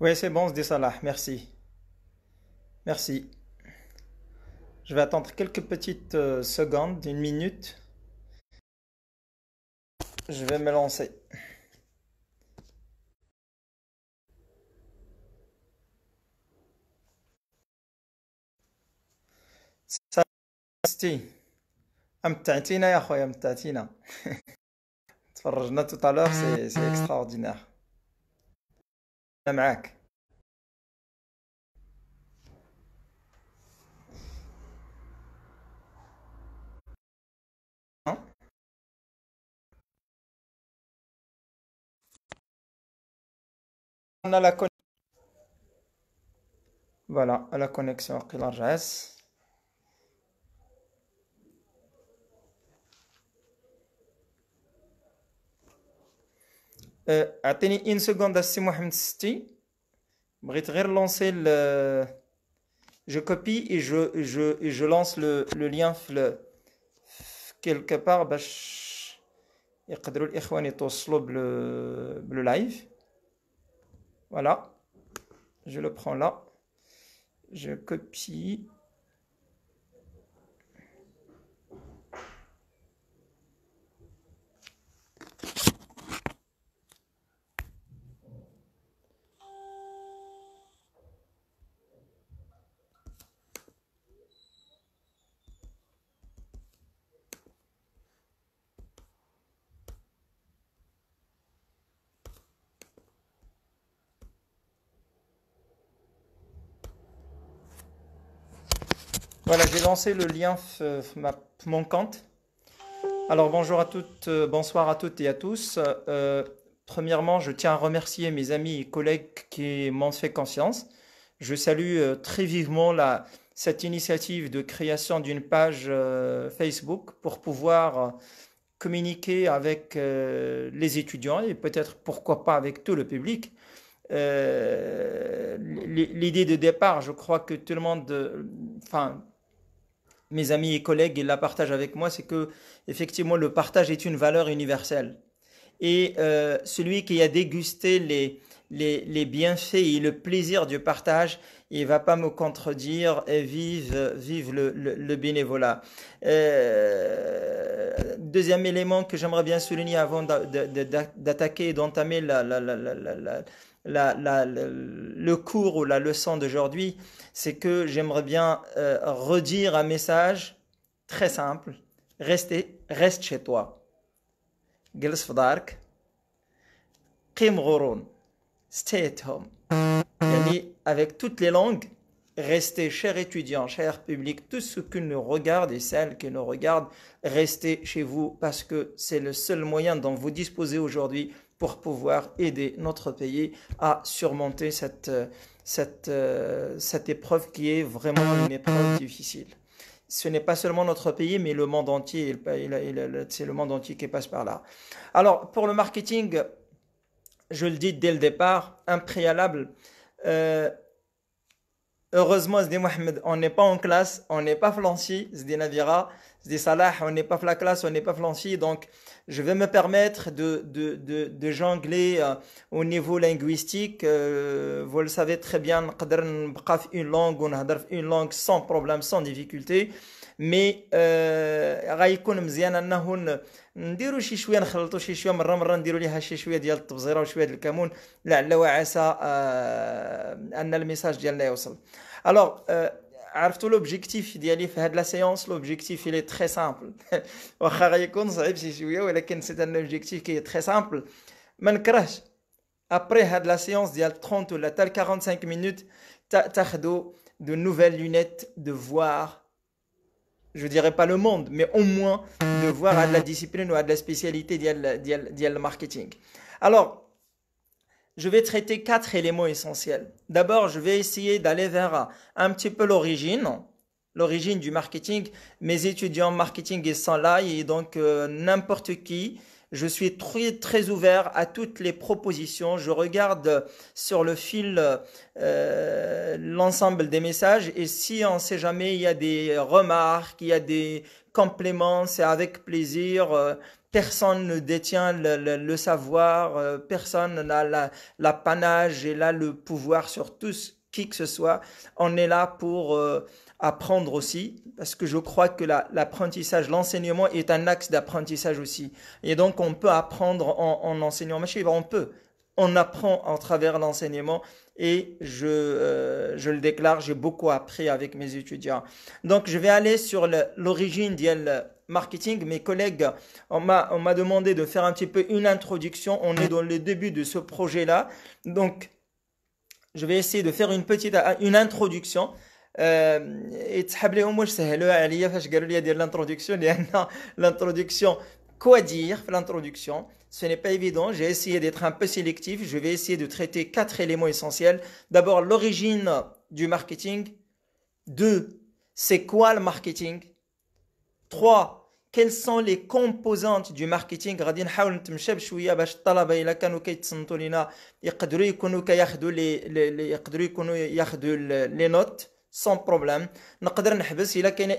Oui, c'est bon, ça là merci. Merci. Je vais attendre quelques petites euh, secondes, une minute. Je vais me lancer. Salut. tout à l'heure c'est extraordinaire انا معاك انا لا فوالا لا كونيكسيون قيل رجعت Euh, attendez une seconde à محمد الستي je copie et je, lance le, lien quelque part live voilà je le prends là je copie Voilà, j'ai lancé le lien manquante. Alors bonjour à toutes, euh, bonsoir à toutes et à tous. Euh, premièrement, je tiens à remercier mes amis et collègues qui m'ont fait conscience. Je salue euh, très vivement cette initiative de création d'une page Facebook pour pouvoir communiquer avec les étudiants et peut-être pourquoi pas avec tout le public. L'idée de départ, je crois que tout le monde, enfin mes amis et collègues ils la partagent avec moi, c'est que effectivement le partage est une valeur universelle. Et euh, celui qui a dégusté les, les, les, bienfaits et le plaisir du partage, il va pas me contredire et eh, vive, vive le, le, bénévolat. Euh, deuxième élément que j'aimerais bien souligner avant d'attaquer et d'entamer la, la, la, le cours ou la leçon d'aujourd'hui, c'est que j'aimerais bien euh, redire un message très simple. Restez, reste chez toi. Gels Kim Stay at home. avec toutes les langues, restez, chers étudiants, chers publics, tous ceux qui nous regardent et celles qui nous regardent, restez chez vous parce que c'est le seul moyen dont vous disposez aujourd'hui pour pouvoir aider notre pays à surmonter cette euh, euh, cette, épreuve qui est vraiment une épreuve difficile. Ce n'est pas seulement notre pays, mais le monde entier. C'est le monde entier qui passe par là. Alors, pour le marketing, je le dis dès le départ, un préalable. Euh, heureusement, Zdi Mohamed, on n'est pas en classe, on n'est pas flanci, Zdi Navira se Salah, on n'est pas classe, on n'est pas flanchi, donc je vais me permettre de, de, jongler euh, au niveau linguistique. Euh, vous le savez très bien, une langue, on une langue sans problème, sans difficulté. Mais غيكون مزيان انه نديرو نديرو ليها شي l'objectif il de la séance l'objectif il est très simple objectif qui est très simple après à de la séance dial 30 la taille 45 minutes tardeau de nouvelles lunettes de voir je dirais pas le monde mais au moins de voir la discipline ou de la spécialité marketing alors je vais traiter quatre éléments essentiels. D'abord, je vais essayer d'aller vers un petit peu l'origine, l'origine du marketing. Mes étudiants marketing sont là et donc euh, n'importe qui. Je suis très, ouvert à toutes les propositions. Je regarde sur le fil euh, l'ensemble des messages et si on ne sait jamais, il y a des remarques, il y a des compléments, c'est avec plaisir. Euh, personne ne détient le, savoir, euh, personne n'a l'apanage et là le pouvoir sur tous, qui que ce soit. On est là pour euh, apprendre aussi, parce que je crois que l'apprentissage, l'enseignement est un axe d'apprentissage aussi. Et donc on peut apprendre en, enseignant. Mais on peut. On apprend en travers l'enseignement et euh, je, le déclare, j'ai beaucoup appris avec mes étudiants. Donc je vais aller sur l'origine d'elle marketing, mes collègues, on m'a demandé de faire un petit peu une introduction. On est dans le début de ce projet-là. Donc, je vais essayer de faire une petite une introduction. Euh, et l'introduction l'introduction quoi dire l'introduction ce n'est pas évident j'ai essayé d'être un peu sélectif je vais essayer de traiter quatre éléments essentiels d'abord l'origine du marketing deux c'est quoi le marketing Trois quelles sont les composantes du marketing غادي نحاول sans problème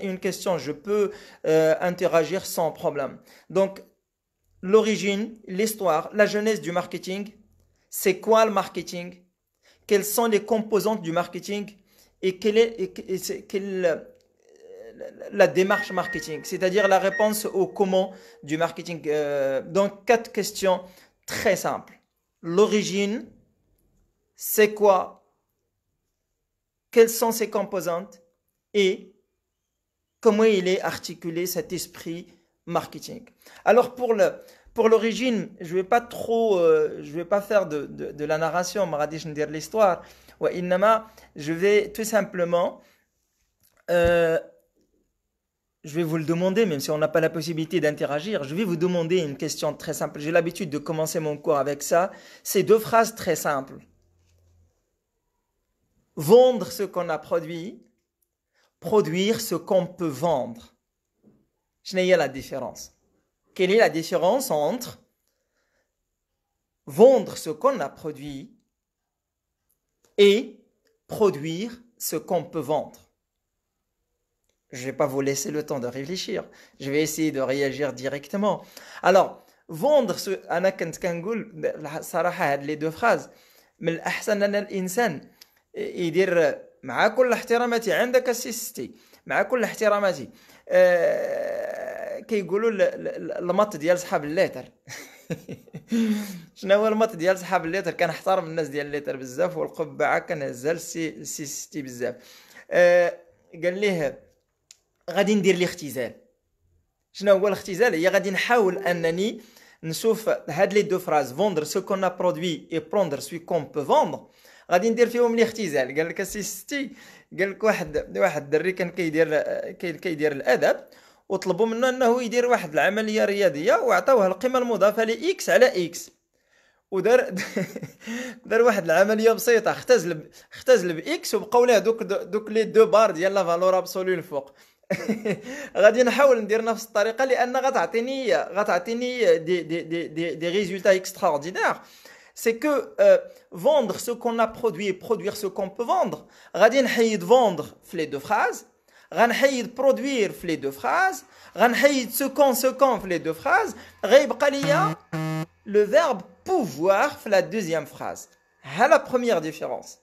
une question je peux euh, interagir sans problème donc l'origine l'histoire la jeunesse du marketing c'est quoi le marketing quelles sont les composantes du marketing et quel est, la démarche marketing, c'est-à-dire la réponse au comment du marketing euh, dans quatre questions très simples. L'origine, c'est quoi Quelles sont ses composantes Et comment il est articulé cet esprit marketing Alors pour le, pour l'origine, je vais pas trop, euh, je vais pas faire de, de, la narration, je vais dire l'histoire. je vais tout simplement euh, je vais vous le demander, même si on n'a pas la possibilité d'interagir, je vais vous demander une question très simple. J'ai l'habitude de commencer mon cours avec ça. C'est deux phrases très simples. Vendre ce qu'on a produit, produire ce qu'on peut vendre. Je n'ai pas la différence. Quelle est la différence entre vendre ce qu'on a produit et produire ce qu'on peut vendre Je ne vais pas vous laisser le temps de réfléchir. Je vais essayer de réagir directement. Alors, vendre ce. أنا كنت كنقول صراحة هاد لي دو فراز من الأحسن أن الإنسان يدير مع كل احتراماتي عندك السيستي مع كل احتراماتي أه كيقولوا المط ديال صحاب الليتر شنو هو المط ديال صحاب الليتر كان احترم الناس ديال الليتر بزاف والقبعه كان هزال سي سي بزاف قال ليه غادي ندير الاختزال شنو هو الاختزال هي غادي نحاول انني نشوف هاد لي دو فراز فوندر سو كون برودوي اي بروندر سوي كون بو فوندر غادي ندير فيهم الاختزال قال لك السي ستي قال لك واحد واحد الدري كان كيدير كيدير الادب وطلبوا منه انه يدير واحد العمليه رياضيه وعطاوه القيمه المضافه لاكس على اكس ودار دار واحد العمليه بسيطه اختزل اختزل باكس وبقاو ليه دوك دوك لي دو بار ديال لا فالور ابسولي الفوق غادي نحاول ندير نفس الطريقه لان غتعطيني غتعطيني دي دي دي دي, c'est que euh, vendre ce qu'on a produit et produire ce qu'on peut vendre غادي نحيد vendre في les deux phrases غنحيد produire في les deux phrases غنحيد ce qu'on se qu'on في les deux phrases le verbe pouvoir la deuxième phrase C'est la première différence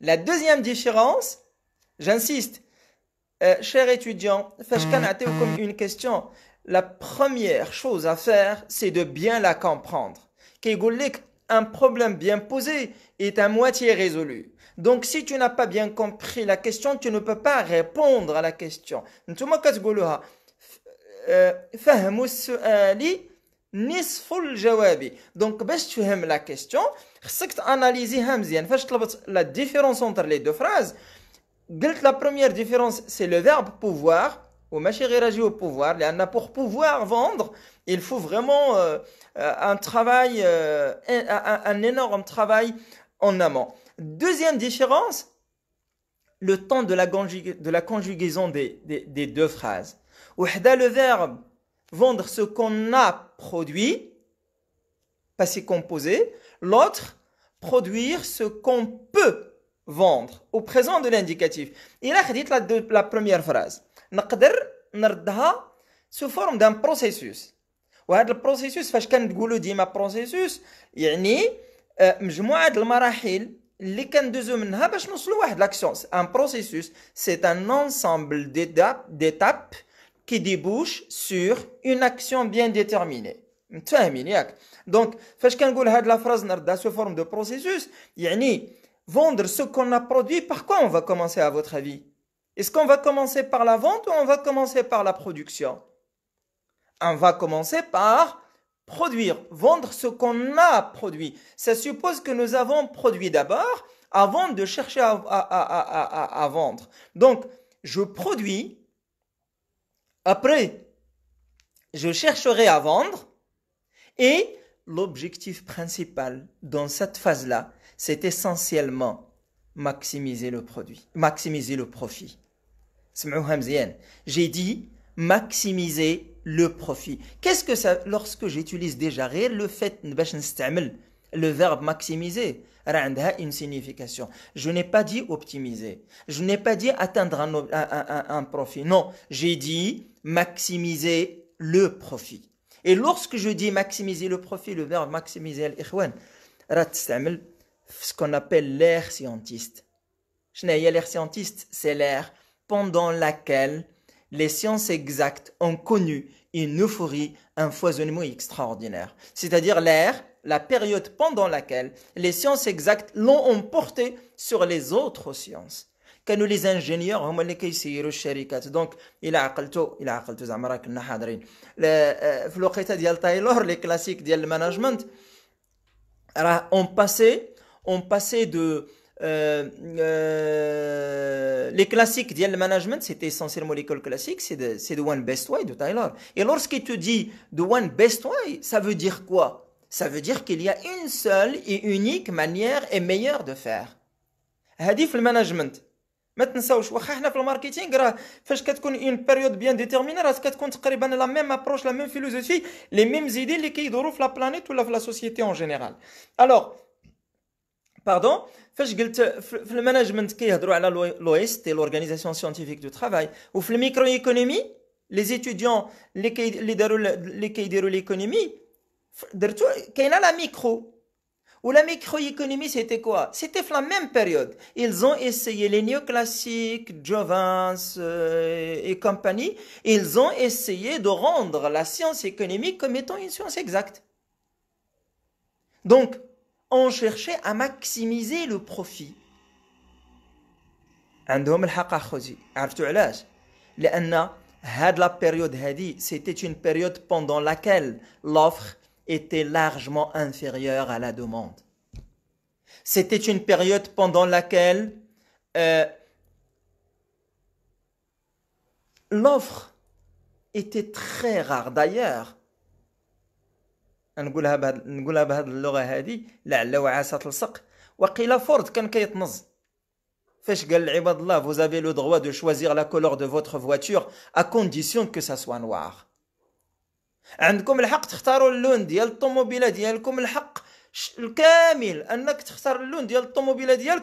la deuxième différence j'insiste euh, chers étudiants, mm. une question. La première chose à faire, c'est de bien la comprendre. Un problème bien posé est à moitié résolu. Donc, si tu n'as pas bien compris la question, tu ne peux pas répondre à la question. Euh, Donc, tu aimes la question, tu analyses la différence entre les deux phrases, la première différence, c'est le verbe pouvoir. Ou au pouvoir. Pour pouvoir vendre, il faut vraiment euh, euh, un travail, euh, un, énorme travail en amont. Deuxième différence, le temps de la, de la conjugaison des, deux phrases. le verbe vendre ce qu'on a produit, passé composé. L'autre, produire ce qu'on peut vendre au présent de l'indicatif. Il a dit la, la première phrase. نقدر نردها sous forme d'un processus. وهذا البروسيسوس فاش كنقولوا ديما بروسيسوس يعني مجموعه المراحل اللي كندوزو منها باش نوصلوا واحد لاكسيون ان un سي ان انسامبل ديتاب كي ديبوش action. اون اكسيون بيان ديتيرميني متفاهمين ياك دونك فاش هاد يعني vendre ce qu'on a produit, par quoi on va commencer à votre avis Est-ce qu'on va commencer par la vente ou on va commencer par la production On va commencer par produire, vendre ce qu'on a produit. Ça suppose que nous avons produit d'abord avant de chercher à, à, vendre. Donc, je produis, après, je chercherai à vendre, et l'objectif principal dans cette phase-là, c'est essentiellement maximiser le produit, maximiser le profit. J'ai dit maximiser le profit. Qu'est-ce que ça, lorsque j'utilise déjà réel, le fait, le verbe maximiser, a une signification. Je n'ai pas dit optimiser. Je n'ai pas dit atteindre un, profit. Non, j'ai dit maximiser le profit. Et lorsque je dis maximiser le profit, le verbe maximiser, l'ikhwan, ce qu'on appelle l'ère scientiste. l'ère scientiste, c'est l'ère pendant laquelle les sciences exactes ont connu une euphorie, un foisonnement extraordinaire. C'est-à-dire l'ère, la période pendant laquelle les sciences exactes l'ont emporté sur les autres sciences. que nous les ingénieurs nous hein, donc les a il il a عقلتو زعما كنا حاضرين Taylor, on passé de euh, euh, les classiques le Management, c'était essentiellement l'école classique, c'est de, One Best Way de Taylor Et lorsqu'il te dit de One Best Way, ça veut dire quoi Ça veut dire qu'il y a une seule et unique manière et meilleure de faire. Hadith le management. Maintenant, ça, je vois que le marketing, euh, ait une période bien déterminée, parce que la même approche, la même philosophie, les mêmes idées qui dérouvent la planète ou la société en général. Alors, Pardon, le management qui a droit à l'Ouest, c'est l'organisation scientifique du travail, ou la microéconomie, les étudiants, lesquels ont l'économie, ils l'économie. qu'il y a la micro. Ou la microéconomie, c'était quoi C'était la même période. Ils ont essayé, les néoclassiques, Jovens euh, et compagnie, ils ont essayé de rendre la science économique comme étant une science exacte. Donc, on cherchait à maximiser le profit. عندهم الحق c'était une période pendant laquelle l'offre était largement inférieure à la demande c'était une période pendant laquelle euh, l'offre était très rare d'ailleurs نقولها بهاد نقولها بهاد اللغه هذه لعل وعسى تلصق وقيل فورد كان كيتنز فاش قال لعباد الله فوز افي لو droit دو شوازيغ لا كولور دو votre فواتور ا كونديسيون كو سا سوا نوار عندكم الحق تختاروا اللون ديال الطوموبيله ديالكم الحق الكامل انك تختار اللون ديال الطوموبيله ديالك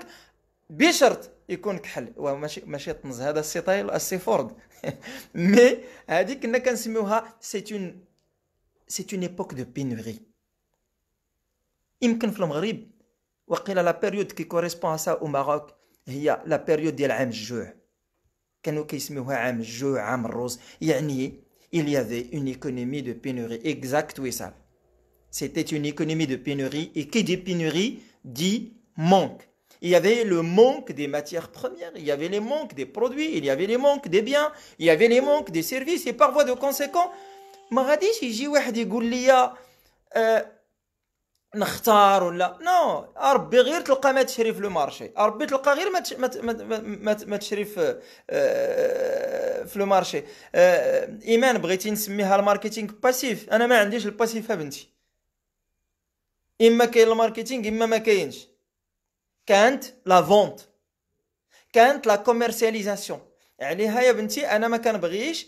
بشرط يكون كحل وماشي ماشي طنز هذا تايل السي فورد مي هذيك كنا كنسميوها سي اون c'est une époque de pénurie. Il y a la période qui correspond à ça au Maroc. هي y période ديال عام الجوع il y avait une économie de pénurie exact ça. c'était une économie de pénurie et qui dit pénurie dit manque il y avait le manque des matières premières, il y avait les manques des produits, il y avait les manques des biens, il y avait les manques des services, et par voie de conséquent, ما غاديش يجي واحد يقول لي أه نختار ولا نو no. ربي غير تلقى ما تشري في لو مارشي ربي تلقى غير ما تش... ما ما ما, تشري في آه، في لو مارشي آه، ايمان بغيتي نسميها الماركتينغ باسيف انا ما عنديش الباسيف بنتي اما كاين الماركتينغ اما ما كاينش كانت لا فونت كانت لا كوميرسياليزاسيون عليها يا بنتي انا ما كنبغيش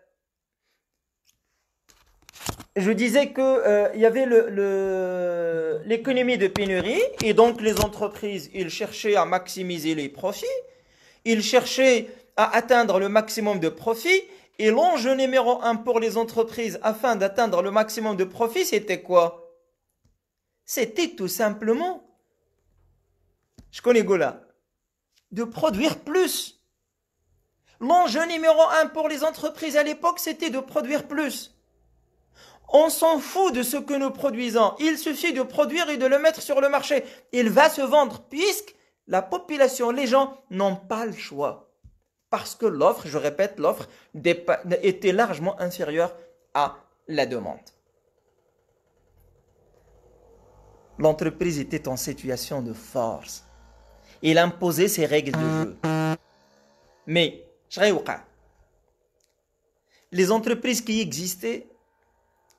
je disais que euh, il y avait le, l'économie de pénurie et donc les entreprises, ils cherchaient à maximiser les profits, ils cherchaient à atteindre le maximum de profits et l'enjeu numéro un pour les entreprises afin d'atteindre le maximum de profits, c'était quoi C'était tout simplement, je connais Gola, de produire plus. L'enjeu numéro un pour les entreprises à l'époque, c'était de produire plus. On s'en fout de ce que nous produisons. Il suffit de produire et de le mettre sur le marché. Il va se vendre puisque la population, les gens n'ont pas le choix. Parce que l'offre, je répète, l'offre était largement inférieure à la demande. L'entreprise était en situation de force. Il imposait ses règles de jeu. Mais, les entreprises qui existaient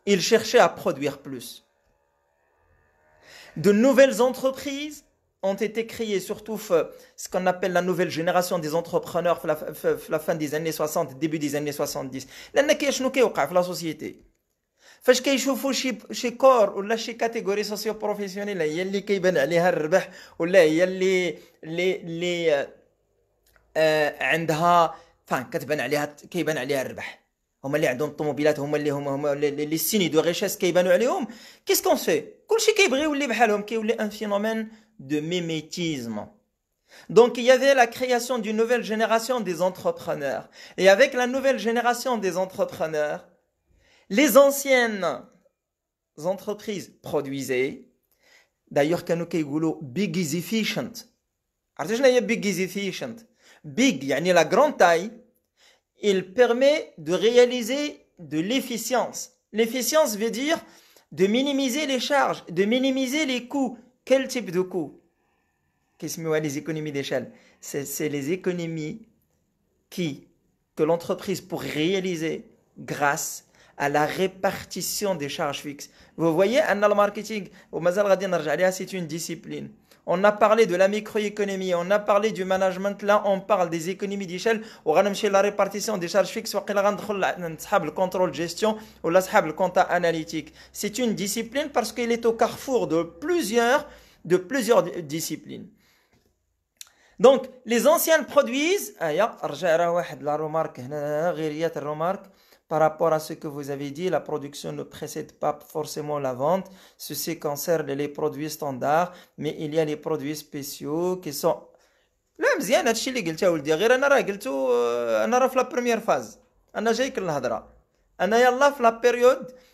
il cherchait à produire plus. De nouvelles entreprises ont été créées, surtout ce qu'on appelle la nouvelle génération des entrepreneurs la fin des années 60, début des années 70. Là, كاين شنو كيوقع la société فاش كيشوفوا شي شي كور ولا شي catégorie سوسيو بروفيسيونيل هي اللي كيبان عليها الربح ولا هي اللي اللي اللي آه عندها فان كتبان عليها كيبان عليها هم اللي عندهم الطوموبيلات هما اللي هما هما لي سيني دو ريشيس كيبانوا عليهم كيسكون في كلشي كيبغي يولي بحالهم كيولي ان فينومين دو ميميتيزم Donc il y avait la création d'une nouvelle génération des entrepreneurs. Et avec la nouvelle génération des entrepreneurs, les anciennes entreprises produisaient. D'ailleurs, كانوا كيقولوا big is efficient. عرفتي شنو big is efficient؟ big yani la grande taille il permet de réaliser de l'efficience. L'efficience veut dire de minimiser les charges, de minimiser les coûts. Quel type de coûts Qu'est-ce que les économies d'échelle C'est les économies qui, que l'entreprise pour réaliser grâce à la répartition des charges fixes. Vous voyez, le marketing, c'est une discipline. On a parlé de la microéconomie, on a parlé du management, là on parle des économies d'échelle, on va la répartition des charges fixes, on le contrôle gestion ou le compta analytique. C'est une discipline parce qu'elle est au carrefour de plusieurs, de plusieurs disciplines. Donc, les anciens produisent, ah, remarque, par rapport à ce que vous avez dit, la production ne précède pas forcément la vente. Ceci concerne les produits standards, mais il y a les produits spéciaux qui sont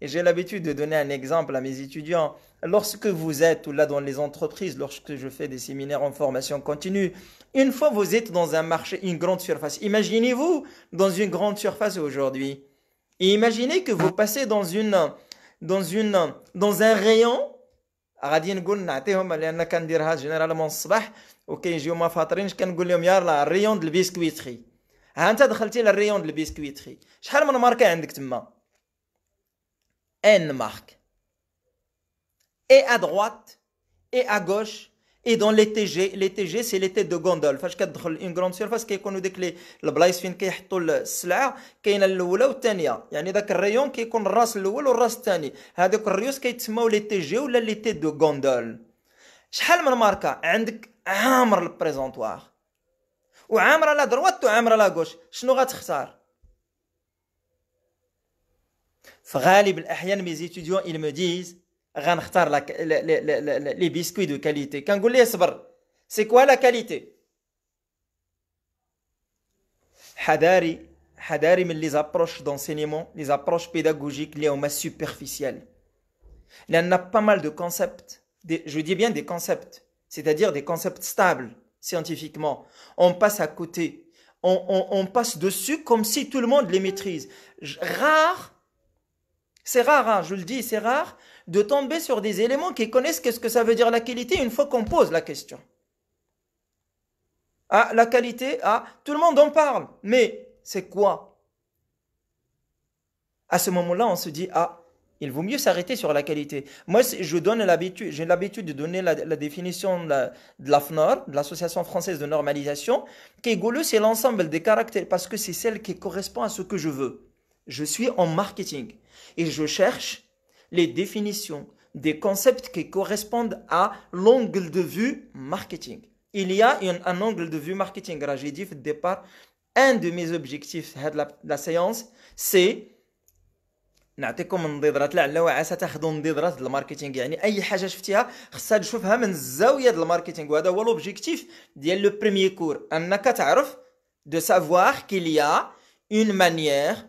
Et j'ai l'habitude de donner un exemple à mes étudiants. Lorsque vous êtes, là dans les entreprises, lorsque je fais des séminaires en formation continue, une fois vous êtes dans un marché, une grande surface, imaginez-vous dans une grande surface aujourd'hui. Et imaginez que vous passez dans une, dans une, dans un rayon غادي نقول نعطيهم لان كنديرها جينيرالمون الصباح وكيجيو ما فاطرينش كنقول لهم يلا الريون ديال البيسكويتري ها انت دخلتي للريون ديال البيسكويتري شحال من ماركه عندك تما N marque. Et à droite, et à gauche, et dans les TG. Les TG, c'est les têtes de gondole. فاش كتدخل اون غروند سيرفاس كيكونوا ديك لي البلايص فين كيحطوا السلعه كاينه الاولى والثانيه يعني داك الريون كيكون الراس الاول والراس الثاني هذوك الريوس كيتسموا لي تيجي ولا لي تيت دو غوندول شحال من ماركه عندك عامر البريزونتوار وعامره لا دروات وعامره لا غوش شنو غتختار mes étudiants, ils me disent, les biscuits de qualité. C'est quoi la qualité les approches d'enseignement, les approches pédagogiques, les homas superficielles. Il y en a pas mal de concepts, je dis bien des concepts, c'est-à-dire des concepts stables scientifiquement. On passe à côté, on, on passe dessus comme si tout le monde les maîtrise. rare c'est rare, hein, je le dis, c'est rare de tomber sur des éléments qui connaissent qu'est-ce que ça veut dire la qualité une fois qu'on pose la question. Ah, la qualité, ah, tout le monde en parle, mais c'est quoi À ce moment-là, on se dit, ah, il vaut mieux s'arrêter sur la qualité. Moi, je donne l'habitude, j'ai l'habitude de donner la, définition de, l'AFNOR, de l'Association française de normalisation, qui est c'est l'ensemble des caractères, parce que c'est celle qui correspond à ce que je veux. Je suis en marketing et je cherche les définitions des concepts qui correspondent à l'angle de vue marketing. Il y a un angle de vue marketing. J'ai au départ qu'un de mes objectifs de la séance, c'est de vous donner une idée de ce que c'est que de prendre une idée de ce que c'est que le marketing. C'est-à-dire que si vous voulez voir quelque chose, vous devez le voir de l'angle de vue marketing. C'est l'objectif du premier cours. C'est de savoir qu'il y a une manière...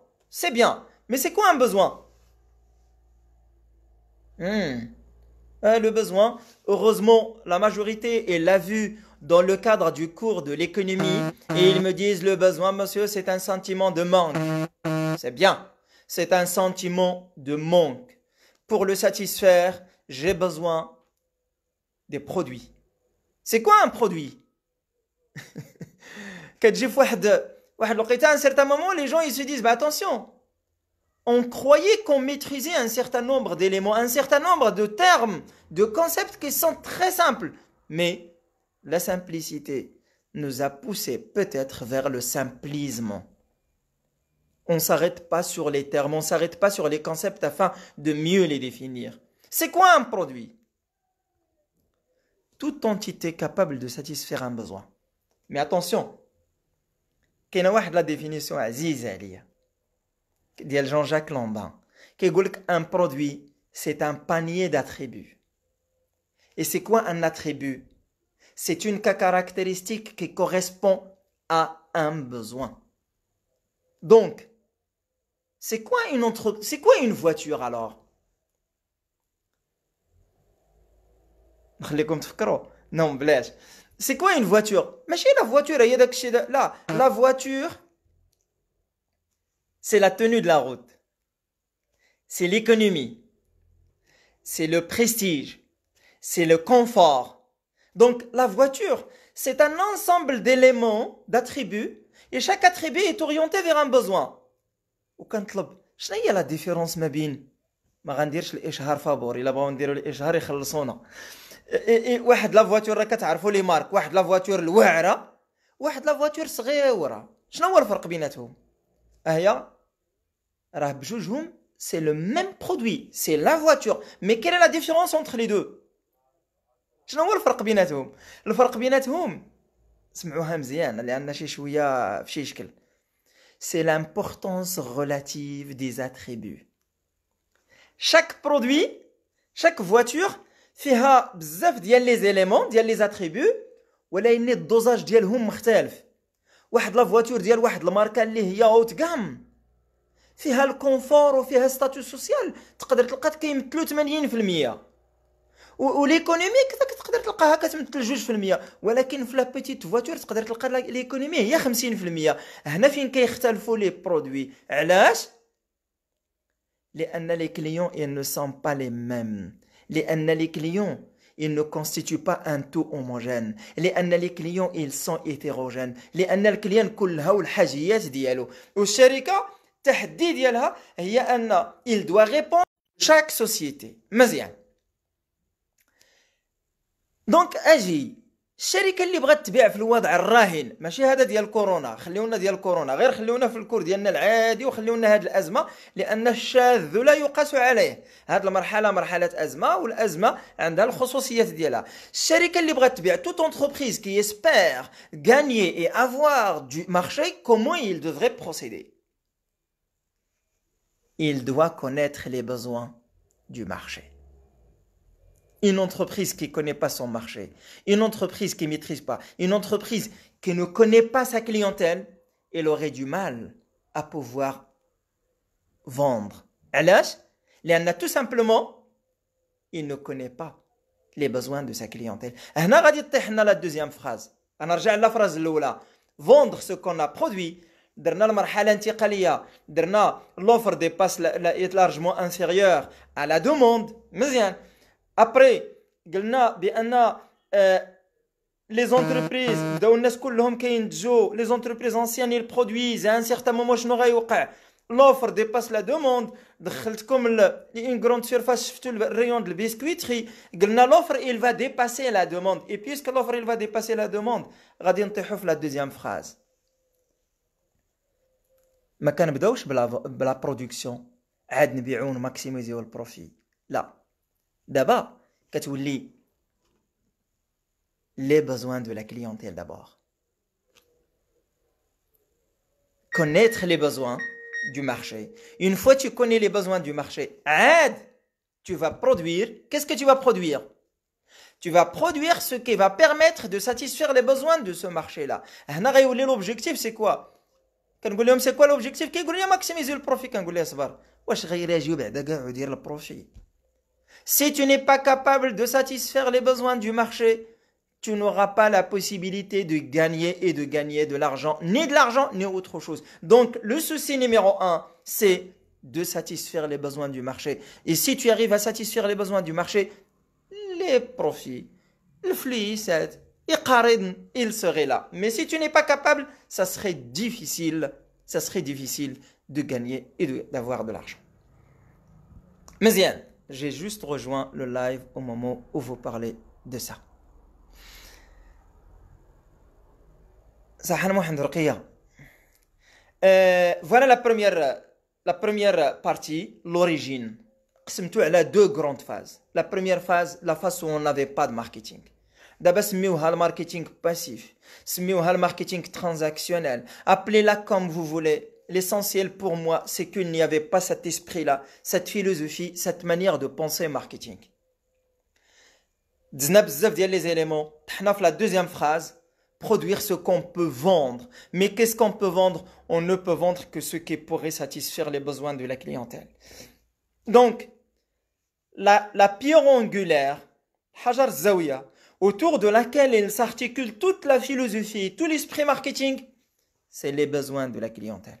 c'est bien. Mais c'est quoi un besoin hmm. euh, Le besoin, heureusement, la majorité l'a vu dans le cadre du cours de l'économie et ils me disent le besoin, monsieur, c'est un sentiment de manque. C'est bien, c'est un sentiment de manque. Pour le satisfaire, j'ai besoin des produits. C'est quoi un produit à un certain moment, les gens ils se disent bah, attention, on croyait qu'on maîtrisait un certain nombre d'éléments, un certain nombre de termes, de concepts qui sont très simples. Mais la simplicité nous a poussés peut-être vers le simplisme. On ne s'arrête pas sur les termes, on ne s'arrête pas sur les concepts afin de mieux les définir. C'est quoi un produit Toute entité capable de satisfaire un besoin. Mais attention, il y a une définition à Ali, qui dit Jean-Jacques Lambin, un dit qu'un produit, c'est un panier d'attributs. Et c'est quoi un attribut C'est une caractéristique qui correspond à un besoin. Donc, c'est quoi une voiture alors Vous vous souvenez Non, c'est quoi une voiture Machine la voiture, là, la voiture, c'est la tenue de la route. C'est l'économie. C'est le prestige. C'est le confort. Donc, la voiture, c'est un ensemble d'éléments, d'attributs, et chaque attribut est orienté vers un besoin. Ou ma la différence ديفيرونس ما بين ما غنديرش الاشهار فابور الا بغاو نديروا الاشهار يخلصونا et la voiture de Qatar, il faut les marques. La voiture de l'Ouara, Une voiture de Sreora. Je ne sais pas ce que vous avez C'est le même produit, c'est la voiture. Mais quelle est la différence entre les deux Je ne sais pas ce que vous avez dit. Ce que vous avez c'est l'importance relative des attributs. Chaque produit, chaque voiture, فيها بزاف ديال لي زيليمون ديال لي زاتريبيو ولكن الدوزاج ديالهم مختلف واحد لا فواتور ديال واحد الماركه اللي هي اوتغام فيها الكونفور وفيها ستاتو سوسيال تقدر تلقى كيمثلو 80% وليكونوميك تقدر تلقاها كتمثل 2% ولكن في بيتيت فواتور تقدر تلقى ليكونومي هي 50% هنا فين كيختلفوا لي برودوي علاش لان لي كليون ils نو sont با لي ميم Les clients, ils ne constituent pas un tout homogène. Les clients, ils sont hétérogènes. Les clients, ils والحاجيات ديالو. والشركة التحدي ديالها هي il doit répondre chaque société. مزيان. Donc, agis. الشركه اللي بغات تبيع في الوضع الراهن ماشي هذا ديال كورونا خليونا ديال كورونا غير خليونا في الكور ديالنا العادي وخليونا هذه الازمه لان الشاذ لا يقاس عليه هذه المرحله مرحله ازمه والازمه عندها الخصوصيات ديالها الشركه اللي بغات تبيع توت انتربريز كي اسبير غانيي اي افوار دو مارشي كومون il devrait بروسيدي إل دوا connaître لي بوزوان دو مارشي Une entreprise qui ne connaît pas son marché, une entreprise qui ne maîtrise pas, une entreprise qui ne connaît pas sa clientèle, elle aurait du mal à pouvoir vendre. Alors, elle a tout simplement, il ne connaît pas les besoins de sa clientèle. la deuxième phrase. la phrase Vendre ce qu'on a produit. L'offre dépasse est largement inférieure à la demande. Après, euh, les entreprises. Euh, les entreprises anciennes, ils produisent. À un certain moment, je L'offre dépasse la demande. Comme une grande surface, rayon de biscuiterie, l'offre. Il va dépasser la demande. Et puisque l'offre, il va dépasser la demande. Regardez la deuxième phrase. la production, aide maximiser le profit. Là. D'abord, tu lis les besoins de la clientèle d'abord connaître les besoins du marché. Une fois que tu connais les besoins du marché, tu vas produire. Qu'est-ce que tu vas produire Tu vas produire ce qui va permettre de satisfaire les besoins de ce marché-là. L'objectif, c'est quoi Quand C'est quoi l'objectif Maximiser le profit. Ben, le profit. Si tu n'es pas capable de satisfaire les besoins du marché, tu n'auras pas la possibilité de gagner et de gagner de l'argent, ni de l'argent, ni autre chose. Donc le souci numéro un, c'est de satisfaire les besoins du marché. Et si tu arrives à satisfaire les besoins du marché, les profits, le flux, il serait là. Mais si tu n'es pas capable, ça serait difficile, ça serait difficile de gagner et d'avoir de, l'argent. Mais j'ai juste rejoint le live au moment où vous parlez de ça. Euh, voilà la première, la première partie, l'origine. Elle a deux grandes phases. La première phase, la phase où on n'avait pas de marketing. D'abord, le marketing passif, le marketing transactionnel. Appelez-la comme vous voulez l'essentiel pour moi, c'est qu'il n'y avait pas cet esprit-là, cette philosophie, cette manière de penser marketing. les éléments. la deuxième phrase, produire ce qu'on peut vendre. Mais qu'est-ce qu'on peut vendre On ne peut vendre que ce qui pourrait satisfaire les besoins de la clientèle. Donc, la, pierre angulaire, Hajar Zawiya, autour de laquelle s'articule toute la philosophie, tout l'esprit marketing, c'est les besoins de la clientèle.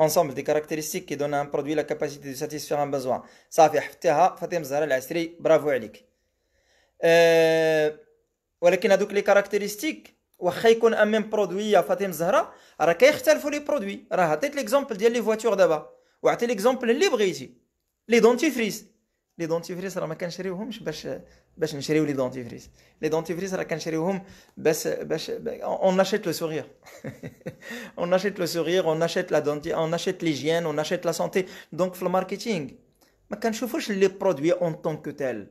انسامبل دي كاركتيرستيك كي دون ان برودوي لا كاباسيتي دو ساتيسفير ان بوزوان صافي حفتها فاطمه الزهراء العسري برافو عليك أه ولكن هذوك لي كاركتيرستيك واخا يكون ان ميم برودوي فاطمه الزهراء راه كيختلفوا لي برودوي راه عطيت ليكزومبل ديال لي فواتور دابا وعطي ليكزومبل اللي بغيتي لي دونتيفريس Les dentifrices, on achète le sourire. On achète le sourire, on achète la l'hygiène, on achète la santé. Donc, le marketing. Mais quand je fais les produits en tant que tels,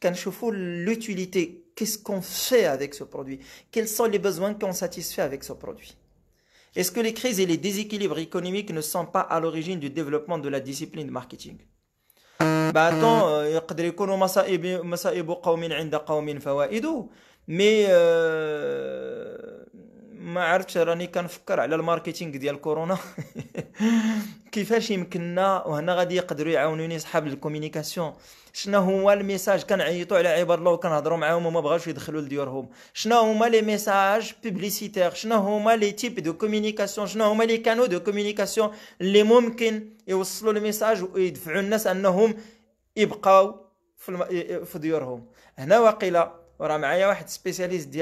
quand je fais l'utilité, qu'est-ce qu'on fait avec ce produit Quels sont les besoins qu'on satisfait avec ce produit Est-ce que les crises et les déséquilibres économiques ne sont pas à l'origine du développement de la discipline de marketing بعضهم يقدر يكونوا مصائب مصائب قوم عند قوم فوائد مي آه، ما عرفتش راني كنفكر على الماركتينغ ديال كورونا كيفاش يمكننا وهنا غادي يقدروا يعاونوني صحاب الكومينيكاسيون شنو هو الميساج كنعيطوا على عباد الله وكنهضروا معاهم وما بغاوش يدخلوا لديورهم شنو هما لي ميساج بوبليسيتير شنو هما لي تيب دو كومينيكاسيون شنو هما لي كانو دو كومينيكاسيون اللي ممكن يوصلوا الميساج ويدفعوا الناس انهم يبقاو في ديورهم هنا واقيلا وراه معايا واحد سبيسياليست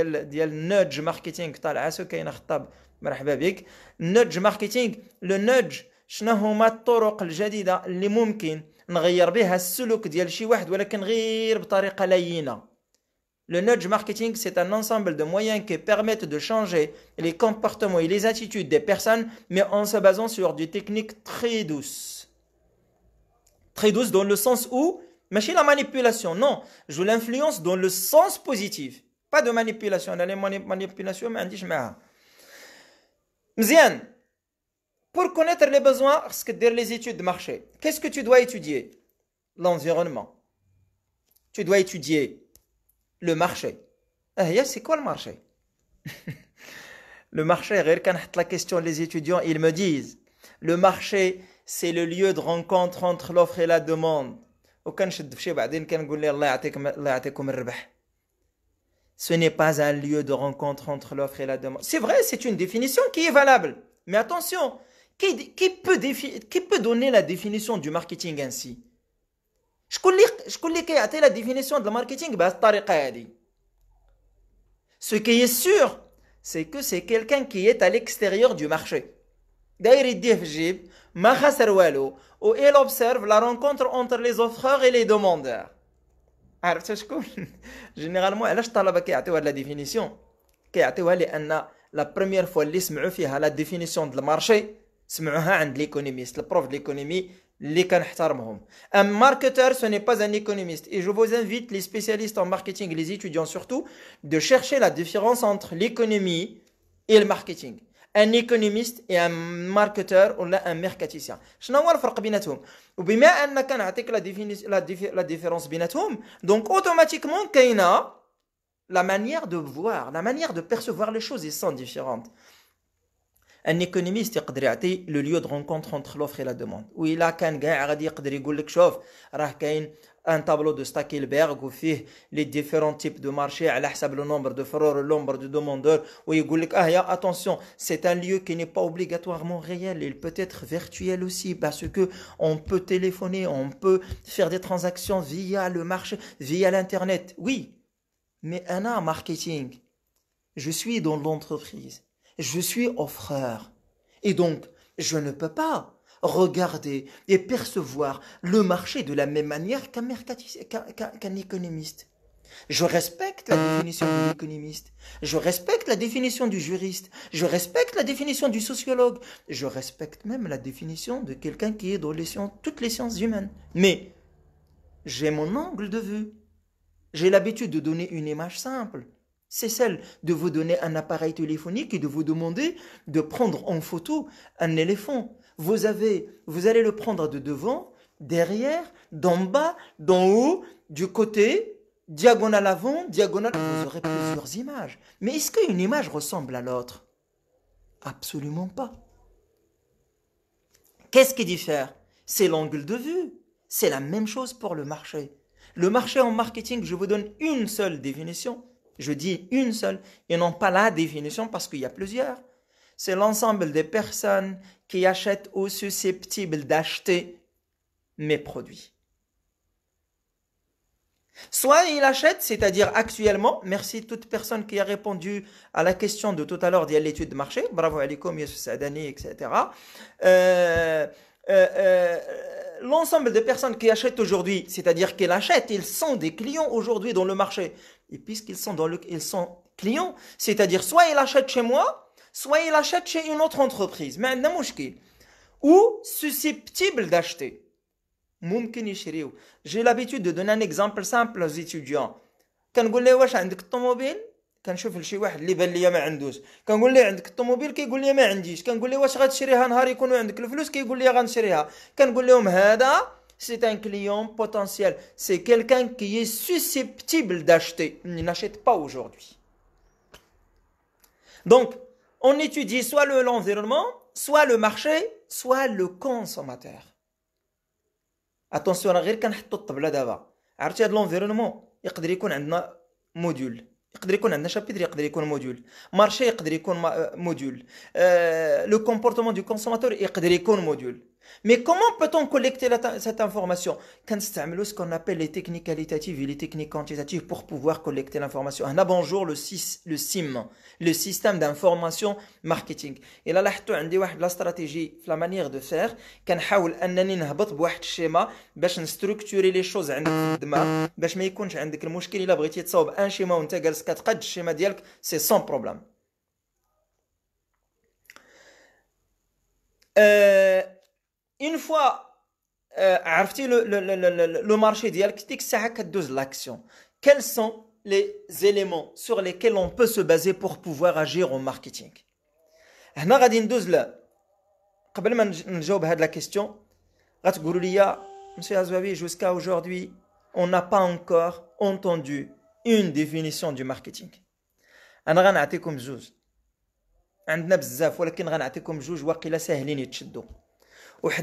Le nudge marketing, c'est un ensemble de moyens qui permettent de changer les comportements et les attitudes des personnes, mais en se basant sur des techniques très douces. Très douces dans le sens où mais la manipulation, non. Je l'influence dans le sens positif. Pas de manipulation. les manipulation, mais ah. Mzien, pour connaître les besoins, ce que dire les études de marché, qu'est-ce que tu dois étudier L'environnement. Tu dois étudier le marché. Eh, c'est quoi le marché Le marché, quand la question des étudiants, ils me disent, le marché, c'est le lieu de rencontre entre l'offre et la demande ce n'est pas un lieu de rencontre entre l'offre et la demande. C'est vrai, c'est une définition qui est valable. Mais attention, qui, peut, qui peut, donner la définition du marketing ainsi Je connais a la définition de marketing bah, Ce qui est sûr, c'est que c'est quelqu'un qui est à l'extérieur du marché. D'ailleurs, il où il observe la rencontre entre les offreurs et les demandeurs. Ah, Généralement, علاش الطلبة كيعطيوها la définition كيعطيوها la première fois اللي سمعوا la définition de le marché سمعوها عند l'économiste, le prof de l'économie Un marketeur, ce n'est pas un économiste. Et je vous invite, les spécialistes en marketing, les étudiants surtout, de chercher la différence entre l'économie et le marketing un économiste et un marketeur ou un mercaticien شنو هو الفرق بيناتهم وبما انك نعطيك لا لا لا ديفيرونس بيناتهم دونك اوتوماتيكمون كاينه la manière de voir, la manière de percevoir les choses, ils sont différentes. Un économiste, il peut le lieu de rencontre entre l'offre et la demande. Oui, là, quand il y a un tableau de Stackelberg où il fait les différents types de marchés, à l'achable, le nombre de frères, le nombre de demandeurs, où il dit, ah, attention, c'est un lieu qui n'est pas obligatoirement réel, il peut être virtuel aussi parce que on peut téléphoner, on peut faire des transactions via le marché, via l'internet. Oui, mais un marketing. Je suis dans l'entreprise je suis offreur. Et donc, je ne peux pas regarder et percevoir le marché de la même manière qu'un qu qu'un économiste. Je respecte la définition de l'économiste, je respecte la définition du juriste, je respecte la définition du sociologue, je respecte même la définition de quelqu'un qui est dans les sciences, toutes les sciences humaines. Mais j'ai mon angle de vue. J'ai l'habitude de donner une image simple c'est celle de vous donner un appareil téléphonique et de vous demander de prendre en photo un éléphant. Vous avez, vous allez le prendre de devant, derrière, d'en bas, d'en haut, du côté, diagonale avant, diagonale. Vous aurez plusieurs images. Mais est-ce qu'une image ressemble à l'autre Absolument pas. Qu'est-ce qui diffère C'est l'angle de vue. C'est la même chose pour le marché. Le marché en marketing, je vous donne une seule définition je dis une seule et non pas la définition parce qu'il y a plusieurs. C'est l'ensemble des personnes qui achètent ou susceptibles d'acheter mes produits. Soit ils achètent, c'est-à-dire actuellement, merci toute personne qui a répondu à la question de tout à l'heure d'y l'étude de marché, bravo à Youssef Sadani, etc. Euh, euh, euh, l'ensemble des personnes qui achètent aujourd'hui, c'est-à-dire qu'ils achètent, ils sont des clients aujourd'hui dans le marché. Et puisqu'ils sont dans ils sont clients, c'est-à-dire soit ils achète chez moi, soit ils achète chez une autre entreprise, mais a un ou susceptible d'acheter. J'ai l'habitude de donner un exemple simple aux étudiants. Quand vous avez un automobile, quand je fais le choix, il y a un dos. Quand vous avez un automobile, il y a un dos. Quand vous avez un dos, il y a un dos. Quand vous avez un dos, un Quand vous avez un c'est un client potentiel. C'est quelqu'un qui est susceptible d'acheter. Il n'achète pas aujourd'hui. Donc, on étudie soit l'environnement, soit le marché, soit le consommateur. Attention, il a un الطبله Il عرفتي هذا لونفيرونمون يقدر يكون عندنا موديول يقدر يكون عندنا شابيتر يقدر يكون موديول مارشي يقدر يكون موديول لو كومبورتمون دو كونسوماتور يقدر يكون module. Mais comment peut-on collecter cette information ce qu'on appelle les techniques qualitatives et les techniques quantitatives pour pouvoir collecter l'information. On a bonjour le, le SIM, le système d'information marketing. Et là, la stratégie, la manière de faire, qu'on un انني نهبط schéma الشيما باش les choses شوز عندك في الدماغ باش de يكونش عندك المشكل الا بغيتي تصاوب ان شيما وانت جالس katqad schéma. C'est sans problème. Euh une fois euh, le, marché dialogue, c'est que ça l'action quels sont les éléments sur lesquels on peut se baser pour pouvoir agir en marketing la question monsieur Azwabi, jusqu'à aujourd'hui on n'a pas encore entendu une définition du marketing عندنا بزاف ولكن غنعطيكم c'est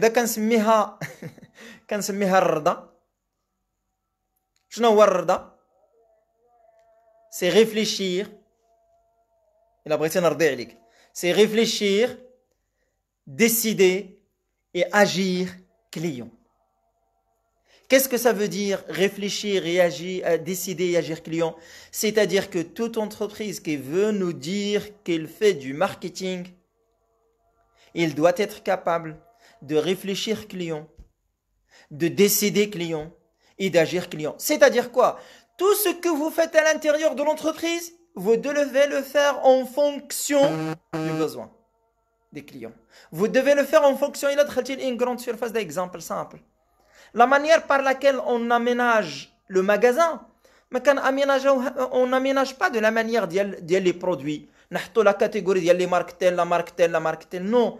réfléchir, décider et agir client Qu'est-ce que ça veut dire réfléchir et agir, euh, décider et agir client C'est-à-dire que toute entreprise qui veut nous dire qu'elle fait du marketing, elle doit être capable de réfléchir client, de décider client et d'agir client. C'est-à-dire quoi Tout ce que vous faites à l'intérieur de l'entreprise, vous devez le faire en fonction du besoin des clients. Vous devez le faire en fonction, il a une grande surface d'exemple simple. La manière par laquelle on aménage le magasin, on n'aménage pas de la manière ديال les produits. la catégorie les marques la marque telle, la marque telle. Non,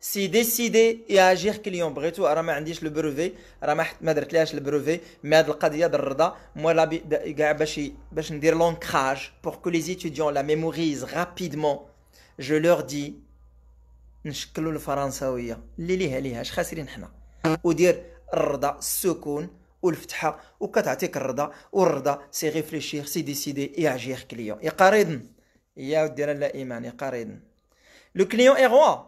سي ديسيدي اجير كليون بغيتو راه ما عنديش لو بروفي راه ما ما درتلهاش البروفي مي هاد القضيه الرضا مو لا كاع باش باش ندير لونكراج بور كو لي زيتيديون لا ميموريز رابيدمون جو لور دي نشكلوا الفرنساويه اللي ليها ليها اش خاسرين حنا ودير الرضا السكون والفتحه وكتعطيك الرضا والرضا سي ريفليشير سي ديسيدي اجير كليون يقارضن يا ودي لا ايمان يقارضن لو كليون اي روا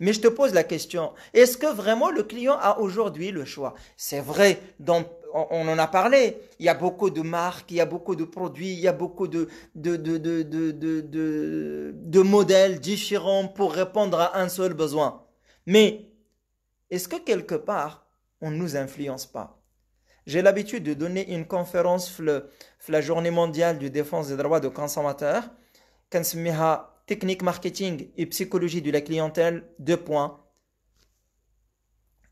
Mais je te pose la question, est-ce que vraiment le client a aujourd'hui le choix C'est vrai, donc on, en a parlé, il y a beaucoup de marques, il y a beaucoup de produits, il y a beaucoup de, de, de, de, de modèles différents pour répondre à un seul besoin. Mais est-ce que quelque part, on ne nous influence pas J'ai l'habitude de donner une conférence la journée mondiale de défense des droits de consommateurs. Technique marketing et psychologie de la clientèle, deux points.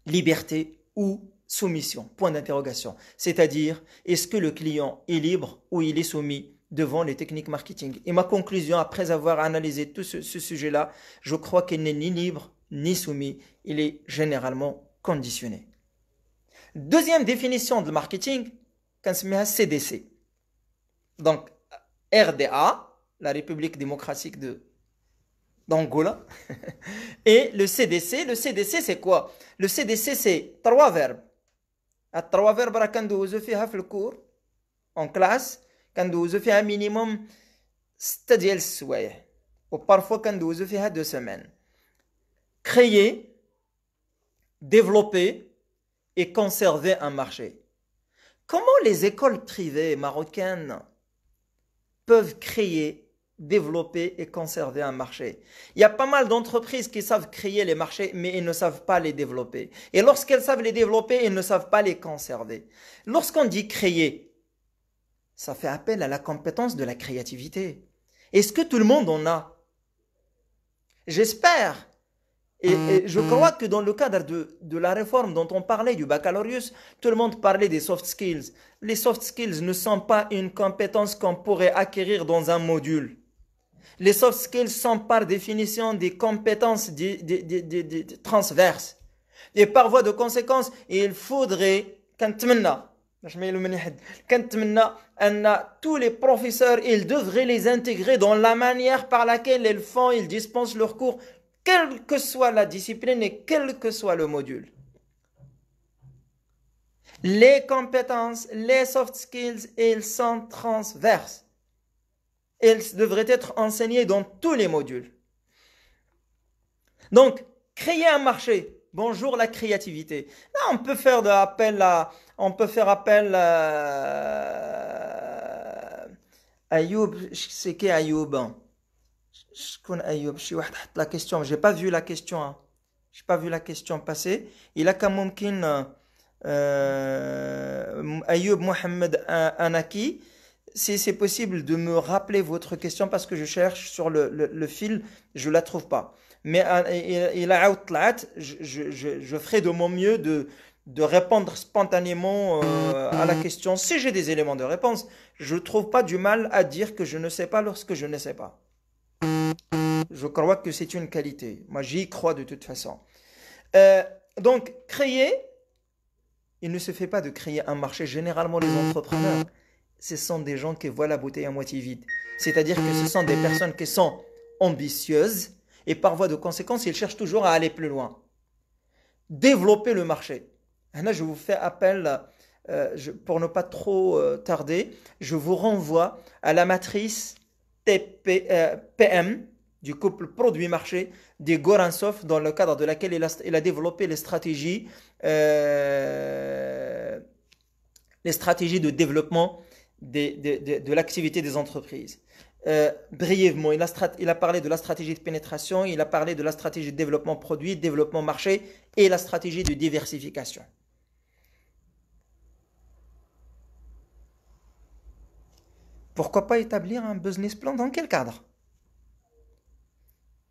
Liberté ou soumission, point d'interrogation. C'est-à-dire, est-ce que le client est libre ou il est soumis devant les techniques marketing Et ma conclusion, après avoir analysé tout ce, sujet-là, je crois qu'il n'est ni libre ni soumis, il est généralement conditionné. Deuxième définition de marketing, quand se met CDC. Donc, RDA, la République démocratique de d'Angola, et le CDC. Le CDC, c'est quoi Le CDC, c'est trois verbes. Ah, trois verbes, quand vous le cours, en classe, quand un un minimum ستة ou parfois quand vous faites deux semaines. créer développer et conserver un marché comment les écoles privées marocaines peuvent créer développer et conserver un marché. Il y a pas mal d'entreprises qui savent créer les marchés, mais ils ne savent pas les développer. Et lorsqu'elles savent les développer, elles ne savent pas les conserver. Lorsqu'on dit créer, ça fait appel à la compétence de la créativité. Est-ce que tout le monde en a J'espère. Et, mm, je mm. crois que dans le cadre de, de la réforme dont on parlait du baccalauréat, tout le monde parlait des soft skills. Les soft skills ne sont pas une compétence qu'on pourrait acquérir dans un module. Les soft skills sont par définition des compétences transverses. Et par voie de conséquence, il faudrait, tous les professeurs, ils devraient les intégrer dans la manière par laquelle ils font, ils dispensent leurs cours, quelle que soit la discipline et quel que soit le module. Les compétences, les soft skills, ils sont transverses elle devrait être enseignée dans tous les modules. Donc, créer un marché. Bonjour la créativité. Là, on peut faire de appel à, on peut faire appel à, Ayoub, c'est qui Ayoub Je connais Ayoub, je la question, j'ai pas vu la question. Hein. J'ai pas vu la question passer. Il a quand même euh, Ayoub Mohamed Anaki si c'est possible de me rappeler votre question parce que je cherche sur le, fil, je la trouve pas. Mais il a outlat, je, ferai de mon mieux de, de répondre spontanément euh, à la question. Si j'ai des éléments de réponse, je trouve pas du mal à dire que je ne sais pas lorsque je ne sais pas. Je crois que c'est une qualité. Moi, j'y crois de toute façon. Euh, donc, créer, il ne se fait pas de créer un marché. Généralement, les entrepreneurs, ce sont des gens qui voient la bouteille à moitié vide. C'est-à-dire que ce sont des personnes qui sont ambitieuses et par voie de conséquence, ils cherchent toujours à aller plus loin. Développer le marché. Là, je vous fais appel, euh, pour ne pas trop euh, tarder, je vous renvoie à la matrice TPM euh, PM du couple produit-marché des Goransov, dans le cadre de laquelle il a, développé les stratégies, les stratégies de développement des, de, l'activité des entreprises. Euh, brièvement, il a, il a, parlé de la stratégie de pénétration, il a parlé de la stratégie de développement produit, développement marché et la stratégie de diversification. Pourquoi pas établir un business plan dans quel cadre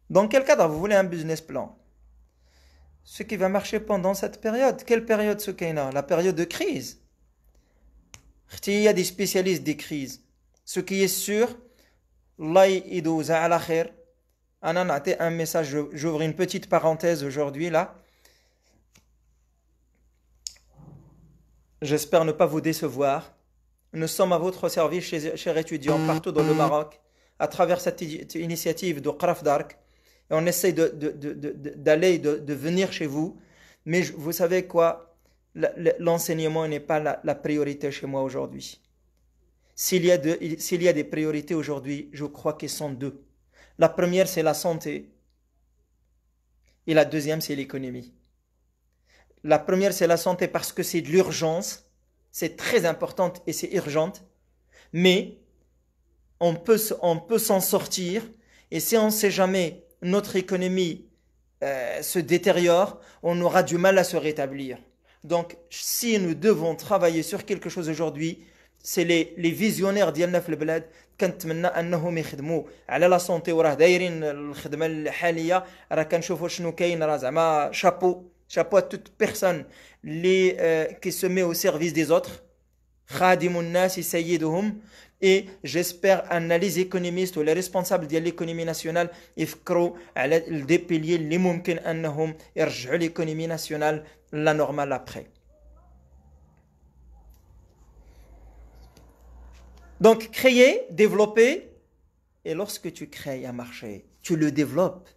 Dans quel cadre vous voulez un business plan Ce qui va marcher pendant cette période, quelle période ce qu'il La période de crise s'il y a des spécialistes des crises, ce qui est sûr, Allah à a été un message, j'ouvre une petite parenthèse aujourd'hui là. J'espère ne pas vous décevoir. Nous sommes à votre service, chers étudiants, partout dans le Maroc, à travers cette initiative de Qaraf Dark. on essaie d'aller, de, de venir chez vous. Mais vous savez quoi l'enseignement n'est pas la, priorité chez moi aujourd'hui. S'il y, a y a des priorités aujourd'hui, je crois qu'elles sont deux. La première, c'est la santé. Et la deuxième, c'est l'économie. La première, c'est la santé parce que c'est de l'urgence. C'est très importante et c'est urgente. Mais on peut, s'en sortir. Et si on ne sait jamais, notre économie euh, se détériore, on aura du mal à se rétablir. Donc, si nous devons travailler sur quelque chose aujourd'hui, c'est les, les visionnaires ديالنا في البلاد كنتمنى انهم يخدموا على لا سونتي وراه دايرين الخدمه الحاليه راه كنشوفوا شنو كاين راه زعما شابو شابو توت بيرسون اللي كي سو او سيرفيس دي et j'espère ان économistes ou les responsables ديال l'économie nationale يفكروا على دي بيليي اللي ممكن انهم يرجعوا l'économie nationale la normale après. Donc créer, développer, et lorsque tu crées un marché, tu le développes.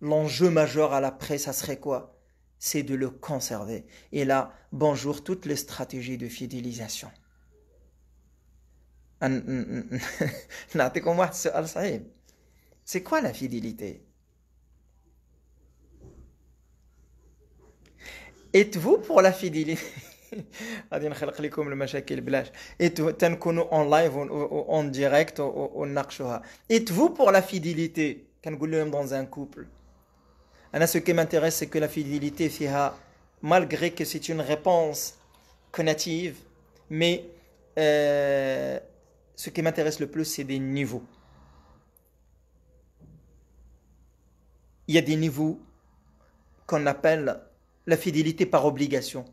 L'enjeu majeur à l'après, ça serait quoi C'est de le conserver. Et là, bonjour toutes les stratégies de fidélisation. C'est quoi la fidélité êtes-vous pour la fidélité غادي نخلق لكم المشاكل بلاش تنكونوا اون لايف direct ديريكت ونناقشوها êtes-vous pour la fidélité كنقول لهم dans un couple ce qui m'intéresse c'est que la fidélité فيها malgré que c'est une réponse connative mais euh, ce qui m'intéresse le plus c'est des niveaux il y a des niveaux qu'on appelle la fidélité par obligation.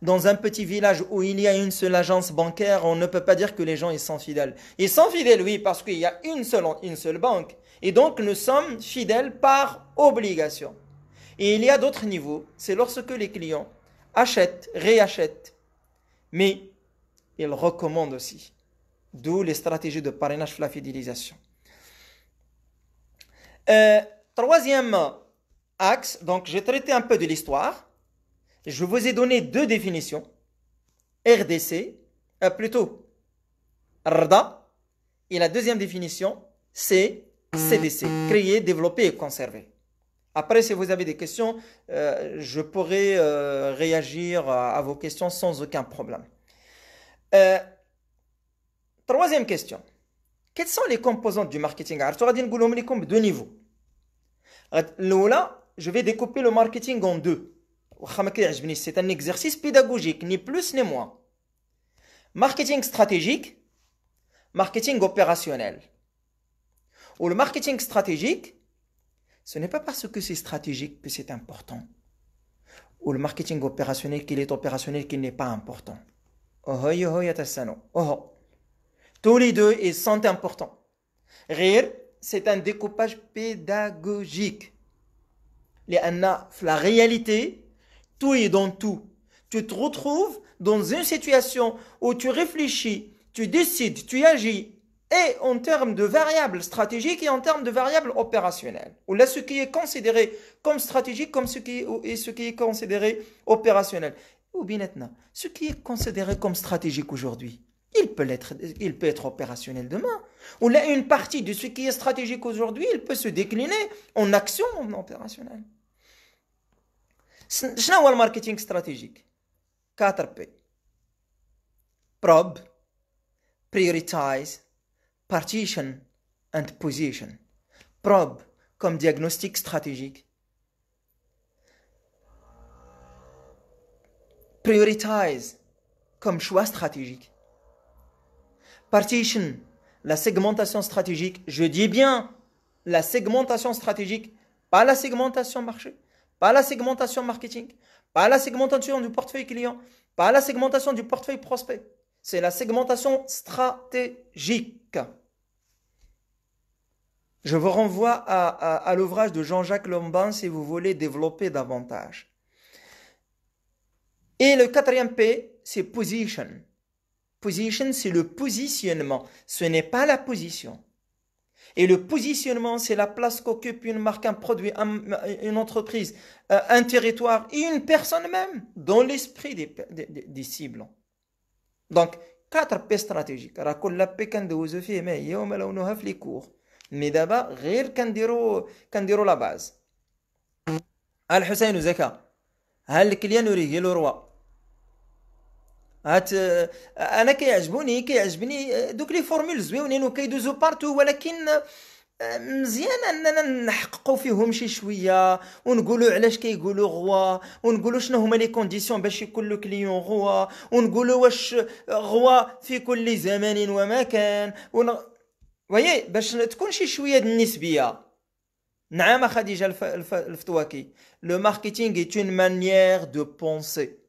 Dans un petit village où il y a une seule agence bancaire, on ne peut pas dire que les gens sont fidèles. Ils sont fidèles, oui, parce qu'il y a une seule, une seule banque. Et donc, nous sommes fidèles par obligation. Et il y a d'autres niveaux. C'est lorsque les clients achètent, réachètent. Mais ils recommandent aussi. D'où les stratégies de parrainage pour la fidélisation. Euh, troisièmement, donc j'ai traité un peu de l'histoire. Je vous ai donné deux définitions. RDC, euh, plutôt RDA. Et la deuxième définition, c'est CDC, créer, développer et conserver. Après, si vous avez des questions, euh, je pourrai euh, réagir à, vos questions sans aucun problème. troisième question. Quelles sont les composantes du marketing Alors, tu deux niveaux je vais découper le marketing en deux. C'est un exercice pédagogique, ni plus ni moins. Marketing stratégique, marketing opérationnel. Ou le marketing stratégique, ce n'est pas parce que c'est stratégique que c'est important. Ou le marketing opérationnel, qu'il est opérationnel, qu'il n'est pas important. Tous les deux, ils sont importants. Rire, c'est un découpage pédagogique la réalité, tout est dans tout. Tu te retrouves dans une situation où tu réfléchis, tu décides, tu agis, et en termes de variables stratégiques et en termes de variables opérationnelles. Ou là, ce qui est considéré comme stratégique comme ce qui est, et ce qui est considéré opérationnel. Ou bien ce qui est considéré comme stratégique aujourd'hui, il peut, l'être, il peut être opérationnel demain. Ou là, une partie de ce qui est stratégique aujourd'hui, il peut se décliner en action opérationnelle. شنو le marketing stratégique 4P probe prioritize partition and position probe comme diagnostic stratégique prioritize comme choix stratégique partition, la segmentation stratégique. Je dis bien la segmentation stratégique, pas la segmentation marché, pas la segmentation marketing, pas la segmentation du portefeuille client, pas la segmentation du portefeuille prospect. C'est la segmentation stratégique. Je vous renvoie à, l'ouvrage de Jean-Jacques Lombin si vous voulez développer davantage. Et le quatrième P, c'est position. Position, c'est le positionnement, ce n'est pas la position. Et le positionnement, c'est la place qu'occupe une marque, un produit, une entreprise, euh, un territoire et une personne même dans l'esprit des, des, des, cibles. Donc, quatre P stratégiques. La P les cours. Mais d'abord, la base. Al-Hussein Zeka. Al-Kilyan le roi. هات انا كيعجبوني كيعجبني دوك لي فورمول زويونين وكيدوزو بارتو ولكن مزيان اننا نحققوا فيهم شي شويه ونقولوا علاش كيقولوا غوا ونقولوا شنو هما لي كونديسيون باش يكون لو كليون غوا ونقولوا واش غوا في كل زمان ومكان ون... وي باش تكون شي شويه النسبيه نعم خديجه الف... الف... الفتواكي لو ماركتينغ اون une دو بونسي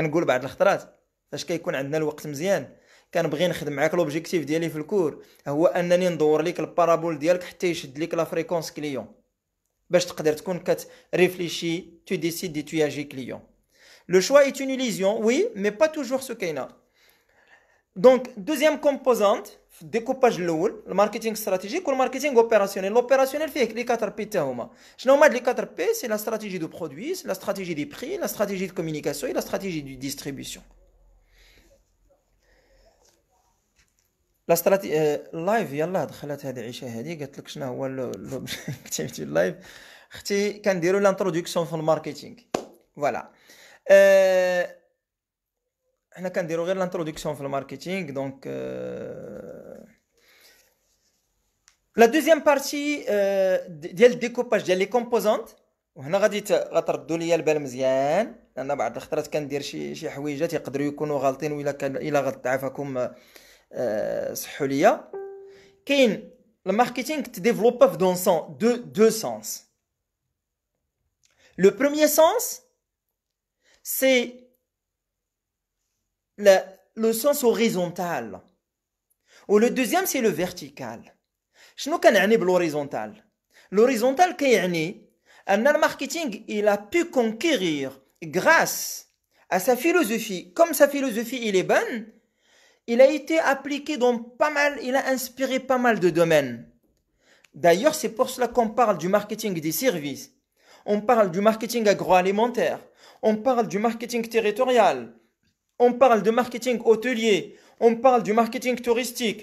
كنقول بعض الخطرات فاش كيكون عندنا الوقت مزيان كنبغي نخدم معاك لوبجيكتيف ديالي في الكور هو انني ندور ليك البارابول ديالك حتى يشد ليك لا فريكونس كليون باش تقدر تكون كتريفليشي تو ديسيد دي تياجي كليون لو شوا ايت اون ليزيون وي مي با توجور سو كاينه دونك دوزيام كومبوزونت découpage le le marketing stratégique ou le marketing opérationnel. L'opérationnel fait quatre P, c'est la stratégie de produit, la stratégie des prix, la stratégie de communication et la stratégie de distribution. La stratégie... Euh, live, Yallah, je vais vous dire que je que je vous marketing euh, la deuxième partie ديال the ديال لي composantes. وهنا غادي غتردوا لي البال مزيان لان بعض الخطرات كندير شي شي حويجات يقدروا يكونوا غالطين كان الا le sens horizontal. le deuxième, c'est le vertical. شنو كنعني l'horizontal كيعني marketing marketing, il a pu conquérir grâce à sa philosophie comme sa philosophie il est bonne il a été appliqué dans pas mal il a inspiré pas mal de domaines d'ailleurs c'est pour cela qu'on parle du marketing des services on parle du marketing agroalimentaire on parle du marketing territorial on parle de marketing hôtelier on parle du marketing touristique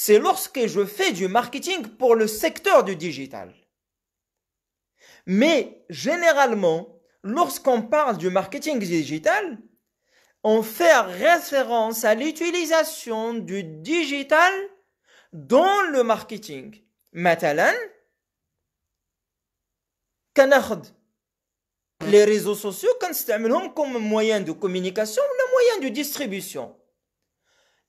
c'est lorsque je fais du marketing pour le secteur du digital. Mais généralement, lorsqu'on parle du marketing digital, on fait référence à l'utilisation du digital dans le marketing. Matalan, les réseaux sociaux, quand comme moyen de communication ou le moyen de distribution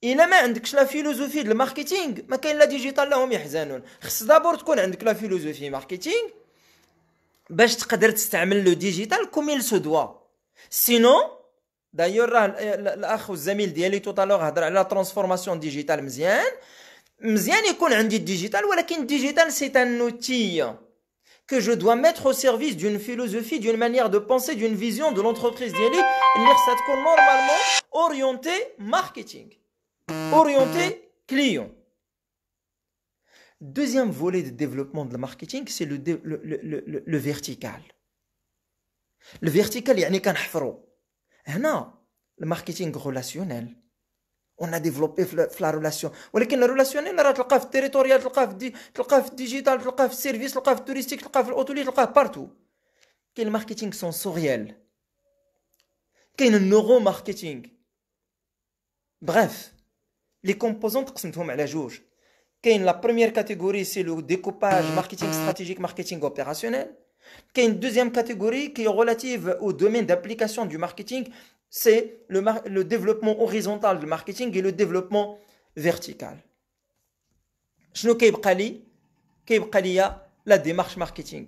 il vous n'avez pas la philosophie du marketing, il n'y a pas de digitalisation pour eux. Il faut la philosophie du marketing tu pouvoir utiliser le digital comme il se doit. Sinon... D'ailleurs, l'un de mes tout à l'heure de la transformation digitale. C'est bien d'avoir le digital, mais le digital c'est un outil que je dois mettre au service d'une philosophie, d'une manière de penser, d'une vision de l'entreprise. Ce est normalement orienté marketing orienté client. Deuxième volet de développement de la marketing, c'est le, le, le, vertical. Le vertical, il y a un hein, le marketing relationnel. On a développé la relation. Mais la relationnelle, on a territorial, le digital, le service, le touristique, le hôtelier, le partout. Quel marketing sensoriel. Quel neuromarketing. Bref les composantes qui sont la jauge. La première catégorie, c'est le découpage marketing stratégique, marketing opérationnel. Une deuxième catégorie qui est relative au domaine d'application du marketing, c'est le, développement horizontal du marketing et le développement vertical. Je ce sais pas si il la démarche marketing.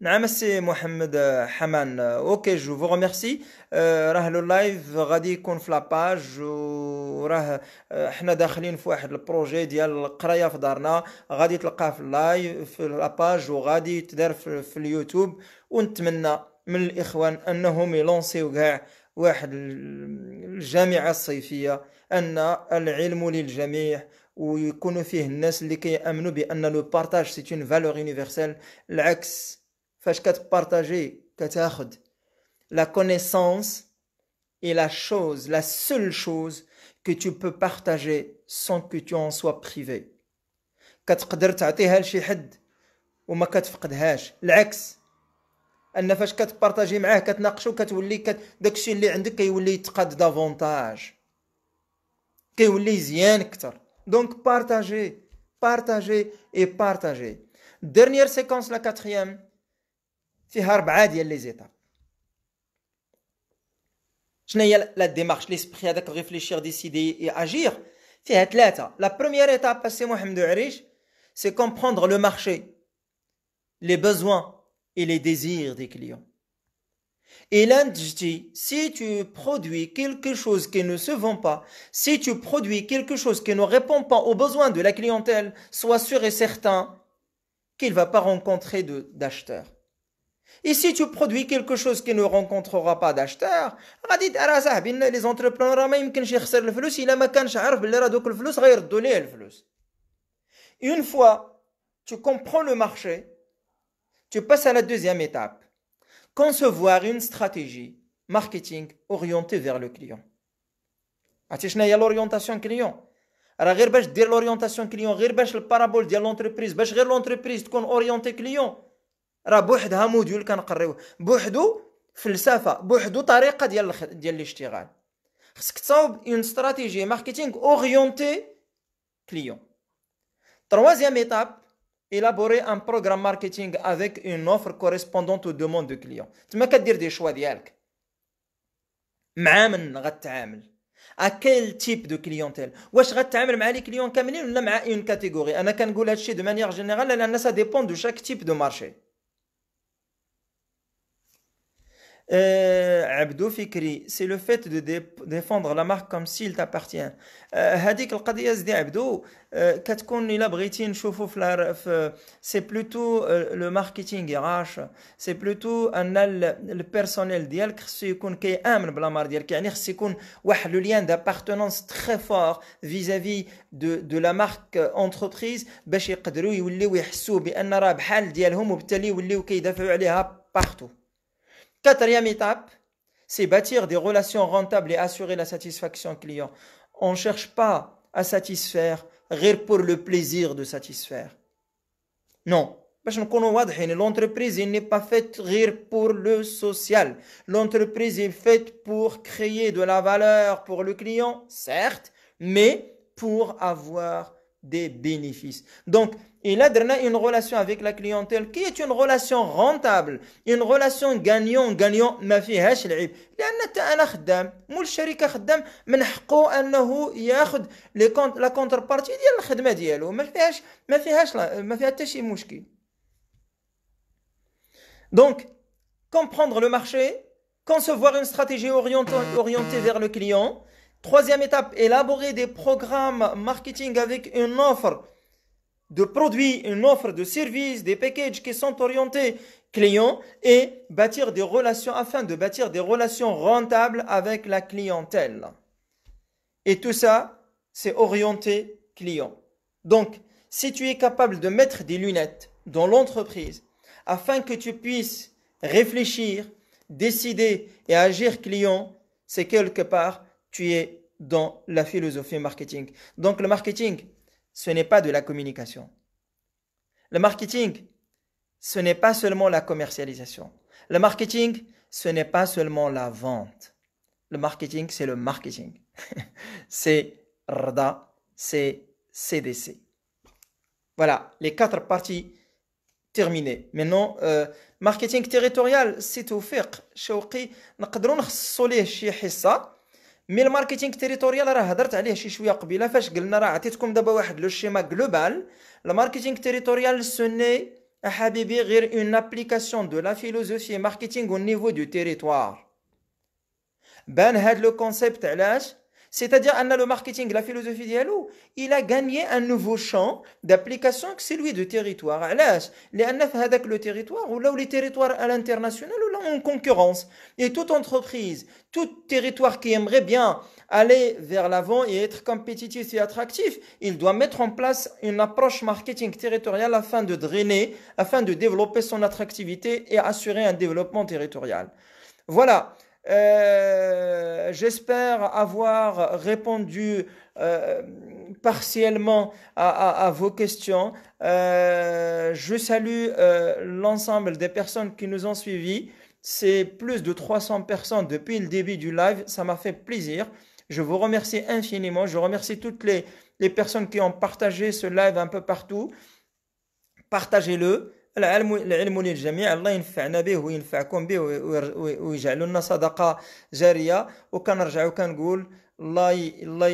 نعم السي محمد حمان اوكي جو فو ريميرسي آه، راه لو لايف غادي يكون في لاباج وراه آه، حنا داخلين في واحد البروجي ديال القرايه في دارنا غادي تلقاه في اللايف في لاباج وغادي تدار في, في اليوتيوب ونتمنى من الاخوان انهم يلونسيو كاع واحد الجامعه الصيفيه ان العلم للجميع ويكونوا فيه الناس اللي كيامنوا بان لو بارتاج سي اون فالور يونيفرسال العكس Donc, tu partages, tu prends la connaissance et la chose, la seule chose que tu peux partager sans que tu en sois privé. Tu peux donner ceci à quelqu'un et tu ne le perds pas. Au contraire, que tu partages avec lui, tu racontes et tu lui dis que ce qui est avec toi, il veut en prendre davantage. Il veut bien Donc, partagez, partagez et partagez. Dernière séquence, la quatrième. فيها ربعه ديال لي a شنو هي لا ديمارش ليسبري هذاك ريفليشير ديسيدي اي اجير فيها ثلاثه لا بروميير ايتاب سي محمد عريش سي كومبروندر لو مارشي لي besoins Et les désirs des clients. Et l'industrie, si tu produis quelque chose qui ne se vend pas, si tu produis quelque chose qui ne répond pas aux besoins de la clientèle, sois sûr et certain qu'il ne va pas rencontrer d'acheteurs. Et si tu produis quelque chose qui ne rencontrera pas d'acheteur, غادي ترى que les entrepreneurs ما يمكنش يخسر الفلوس الا ما كانش عارف بلي le دوك الفلوس donner le الفلوس. Une fois tu comprends le marché, tu passes à la deuxième étape. Concevoir une stratégie marketing orientée vers le client. عرفتي شنو l'orientation client راه ghir bach dir l'orientation client غير le parabole de l'entreprise bach ghir l'entreprise est orientée client راه بوحدها موديول orientée بوحدو فلسفه بوحدو client. Troisième étape, Élaborer un programme marketing avec une offre correspondante aux demandes du client. Tu peux des choix À quel type de clientèle Wesh, les clients une catégorie de manière générale, ça dépend de chaque type de marché. Euh, Abdou Fikri, c'est le fait de défendre la marque comme s'il t'appartient. Euh, Hadik al-Qadiyaz de Abdou, qu'est-ce qu'on y a euh, C'est plutôt le marketing, hein? C'est plutôt un le personnel d'ielk, c'est qu'on kie aime le blanc marde, d'ielk, enir c'est le lien d'appartenance très fort vis-à-vis de de la marque entreprise. Beshi kadrui wali wihssou bi anra bhal d'ielhomo b'teli wali wki dafu alia paktu. Quatrième étape, c'est bâtir des relations rentables et assurer la satisfaction client. On ne cherche pas à satisfaire rire pour le plaisir de satisfaire. Non. L'entreprise n'est pas faite rire pour le social. L'entreprise est faite pour créer de la valeur pour le client, certes, mais pour avoir des bénéfices. Donc, il a une relation avec la clientèle qui est une relation rentable, une relation gagnant-gagnant ma فيهاش لعيب لأن أنا خدام مول الشركة خدام من حقه أنه ياخذ لي كونت لا كونتربارتي ديال الخدمة ديالو ما فيهاش ما فيهاش ما فيها حتى شي مشكل Donc comprendre le marché, concevoir une stratégie orientée vers le client. Troisième étape, élaborer des programmes marketing avec une offre de produits, une offre de services, des packages qui sont orientés clients et bâtir des relations afin de bâtir des relations rentables avec la clientèle. Et tout ça, c'est orienté client. Donc, si tu es capable de mettre des lunettes dans l'entreprise afin que tu puisses réfléchir, décider et agir client, c'est quelque part, tu es dans la philosophie marketing. Donc, le marketing, ce n'est pas de la communication. Le marketing, ce n'est pas seulement la commercialisation. Le marketing, ce n'est pas seulement la vente. Le marketing, c'est le marketing. c'est RDA, c'est CDC. Voilà, les quatre parties terminées. Maintenant, euh, marketing territorial, c'est au fiqh. مي الماركتينغ تيريتوريال راه هضرت عليه شي شويه قبيله فاش قلنا راه عطيتكم دابا واحد لو شيما جلوبال الماركتينغ تيريتوريال سوني حبيبي غير اون ابليكاسيون دو لا فيلوزوفي ماركتينغ او نيفو دو تيريتوار بان هاد لو كونسيبت علاش C'est-à-dire, Anna, le marketing, la philosophie d'Yalo, il a gagné un nouveau champ d'application que c'est celui de territoire. Alas, les avec le territoire, ou là où les territoires à l'international, ou là en concurrence. Et toute entreprise, tout territoire qui aimerait bien aller vers l'avant et être compétitif et attractif, il doit mettre en place une approche marketing territoriale afin de drainer, afin de développer son attractivité et assurer un développement territorial. Voilà. Euh, j'espère avoir répondu euh, partiellement à, vos questions. Euh, je salue l'ensemble des personnes qui nous ont suivis. C'est plus de 300 personnes depuis le début du live. Ça m'a fait plaisir. Je vous remercie infiniment. Je remercie toutes les personnes qui ont partagé ce live un peu partout. Partagez-le. العلم العلم للجميع الله ينفعنا به وينفعكم به ويجعل لنا صدقه جاريه وكنرجع وكنقول الله الله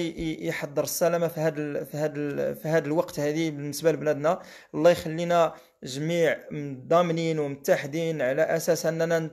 يحضر السلامه في هذا في هذا في هذا الوقت هذه بالنسبه لبلادنا الله يخلينا جميع ضامنين ومتحدين على اساس اننا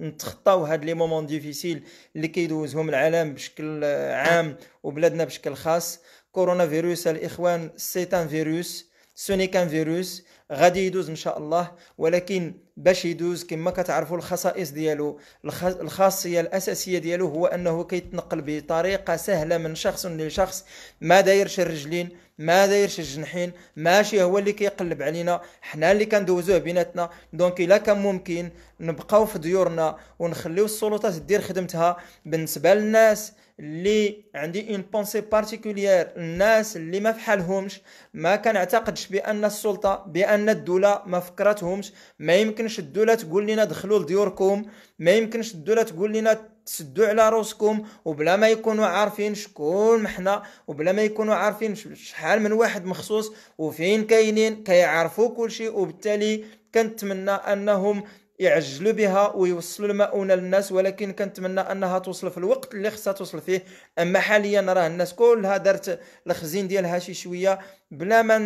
نتخطاو هاد لي مومون ديفيسيل اللي كيدوزهم العالم بشكل عام وبلادنا بشكل خاص كورونا فيروس الاخوان سيتان فيروس سوني كان فيروس غادي يدوز ان شاء الله ولكن باش يدوز كما كتعرفوا الخصائص ديالو الخاصيه الاساسيه ديالو هو انه كيتنقل بطريقه سهله من شخص لشخص ما دايرش الرجلين ما دايرش الجناحين ماشي هو اللي كيقلب علينا حنا اللي كندوزوه بيناتنا دونك الا كان ممكن نبقاو في ديورنا ونخليو السلطات دير خدمتها بالنسبه للناس اللي عندي اون بونسي بارتيكولير الناس اللي ما فحالهمش ما كنعتقدش بان السلطه بان الدوله ما فكرتهمش ما يمكنش الدوله تقول لنا دخلوا لديوركم ما يمكنش الدوله تقول لنا تسدوا على روسكم وبلا ما يكونوا عارفين شكون محنا وبلا ما يكونوا عارفين شحال من واحد مخصوص وفين كاينين كيعرفوا كل شيء وبالتالي كنتمنى انهم يعجلوا بها ويوصلوا المؤونه للناس ولكن كنتمنى انها توصل في الوقت اللي خصها توصل فيه اما حاليا راه الناس كلها دارت الخزين ديالها شي شويه بلا ما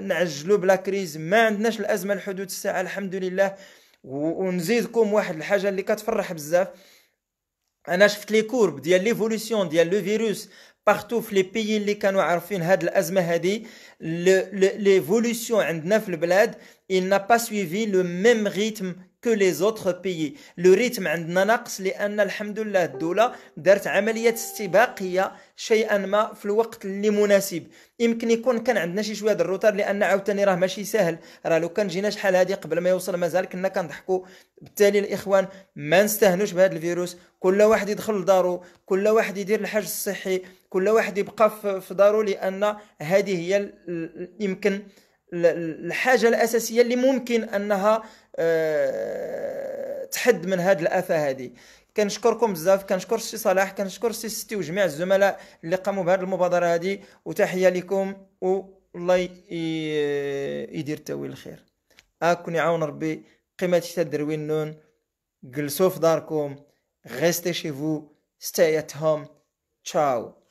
نعجلوا بلا كريز ما عندناش الازمه لحدود الساعه الحمد لله ونزيدكم واحد الحاجه اللي كتفرح بزاف انا شفت لي كورب ديال ليفولوسيون ديال لو فيروس partout les pays les canaux arfin cette l'azma l'évolution de في pays n'a pas suivi le même rythme que les autres pays le rythme عندنا ناقص لان الحمد لله الدوله دارت عمليه استباقيه شيئا ما في الوقت اللي مناسب يمكن يكون كان عندنا شي شويه الروتر لان عاوتاني راه ماشي سهل راه لو كان جينا شحال هذه قبل ما يوصل مازال كنا كنضحكوا بالتالي الاخوان ما نستهنوش بهذا الفيروس كل واحد يدخل لدارو كل واحد يدير الحج الصحي كل واحد يبقى في دارو لان هذه هي يمكن الحاجه الاساسيه اللي ممكن انها آه، تحد من هاد الافه هذه كنشكركم بزاف كنشكر السي صلاح كنشكر السي ستي وجميع الزملاء اللي قاموا بهذه المبادره هذه وتحيه لكم والله يدير التاويل الخير اكون يعاون ربي قيمه شتا دروي نون جلسوا في داركم غيستي شي فو ستي ات هوم تشاو